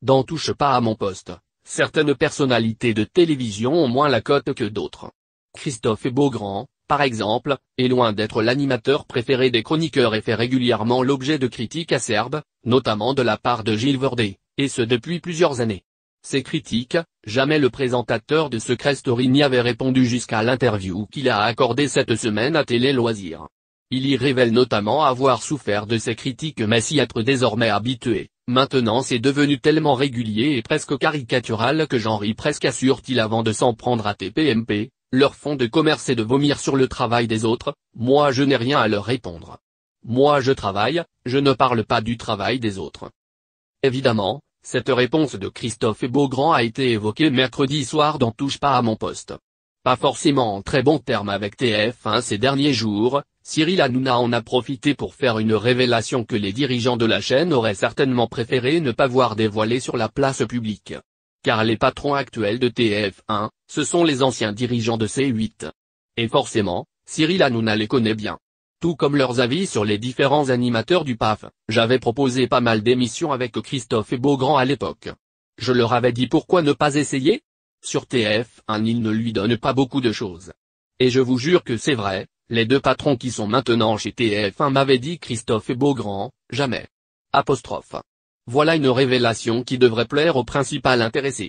D'en Touche pas à mon poste, certaines personnalités de télévision ont moins la cote que d'autres. Christophe Beaugrand, par exemple, est loin d'être l'animateur préféré des chroniqueurs et fait régulièrement l'objet de critiques acerbes, notamment de la part de Gilles Verdet, et ce depuis plusieurs années. Ces critiques, jamais le présentateur de Secret Story n'y avait répondu jusqu'à l'interview qu'il a accordée cette semaine à Télé Loisirs. Il y révèle notamment avoir souffert de ces critiques mais s'y être désormais habitué. Maintenant c'est devenu tellement régulier et presque caricatural que j'en ris presque assure-t-il avant de s'en prendre à TPMP, leur fond de commerce et de vomir sur le travail des autres, moi je n'ai rien à leur répondre. Moi je travaille, je ne parle pas du travail des autres. Évidemment, cette réponse de Christophe et Beaugrand a été évoquée mercredi soir dans Touche pas à mon poste. Pas forcément en très bons termes avec TF1 ces derniers jours, Cyril Hanouna en a profité pour faire une révélation que les dirigeants de la chaîne auraient certainement préféré ne pas voir dévoilée sur la place publique. Car les patrons actuels de TF1, ce sont les anciens dirigeants de C8. Et forcément, Cyril Hanouna les connaît bien. Tout comme leurs avis sur les différents animateurs du PAF, j'avais proposé pas mal d'émissions avec Christophe et Beaugrand à l'époque. Je leur avais dit pourquoi ne pas essayer Sur TF1 ils ne lui donnent pas beaucoup de choses. Et je vous jure que c'est vrai, les deux patrons qui sont maintenant chez TF1 m'avaient dit Christophe et Beaugrand, jamais. Apostrophe. Voilà une révélation qui devrait plaire au principal intéressé.